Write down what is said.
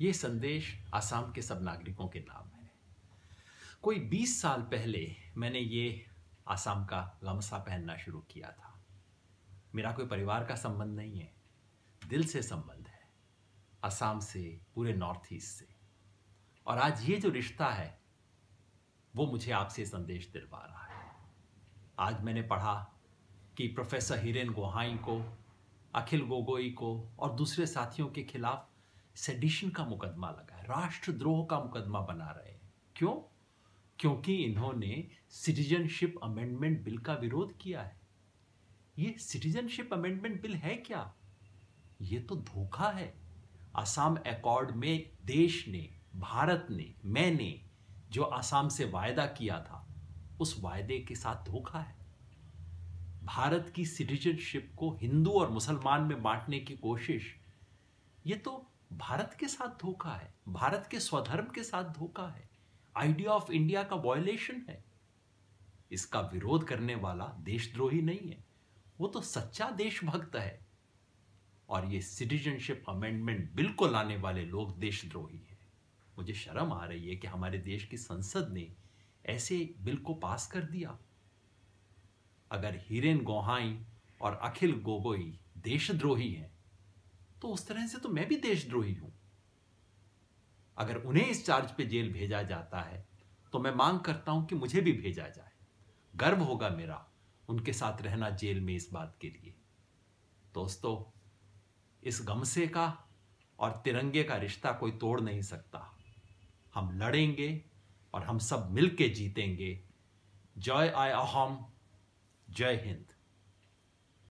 ये संदेश आसाम के सब नागरिकों के नाम है कोई 20 साल पहले मैंने ये आसाम का गमसा पहनना शुरू किया था मेरा कोई परिवार का संबंध नहीं है दिल से संबंध है आसाम से पूरे नॉर्थ ईस्ट से और आज ये जो रिश्ता है वो मुझे आपसे संदेश दिलवा रहा है आज मैंने पढ़ा कि प्रोफेसर हिरेन गोहाई को अखिल गोगोई को और दूसरे साथियों के खिलाफ सेडिशन का मुकदमा लगा है राष्ट्रद्रोह का मुकदमा बना रहे हैं क्यों क्योंकि इन्होंने सिटीजनशिप अमेंडमेंट बिल का विरोध किया है ये सिटीजनशिप अमेंडमेंट बिल है क्या ये तो धोखा है आसाम एकॉर्ड में देश ने भारत ने मैंने जो आसाम से वायदा किया था उस वायदे के साथ धोखा है भारत की सिटीजनशिप को हिंदू और मुसलमान में बांटने की कोशिश ये तो भारत के साथ धोखा है भारत के स्वधर्म के साथ धोखा है आइडिया ऑफ इंडिया का वॉयलेशन है इसका विरोध करने वाला देशद्रोही नहीं है वो तो सच्चा देशभक्त है और ये सिटीजनशिप अमेंडमेंट बिल को लाने वाले लोग देशद्रोही हैं मुझे शर्म आ रही है कि हमारे देश की संसद ने ऐसे बिल को पास कर दिया अगर हिरेन गोहाई और अखिल गोगोई देशद्रोही हैं तो उस तरह से तो मैं भी देशद्रोही हूं अगर उन्हें इस चार्ज पे जेल भेजा जाता है तो मैं मांग करता हूं कि मुझे भी भेजा जाए गर्व होगा मेरा उनके साथ रहना जेल में इस बात के लिए दोस्तों इस गमसे का और तिरंगे का रिश्ता कोई तोड़ नहीं सकता हम लड़ेंगे और हम सब मिलके जीतेंगे जय आय अहम जय हिंद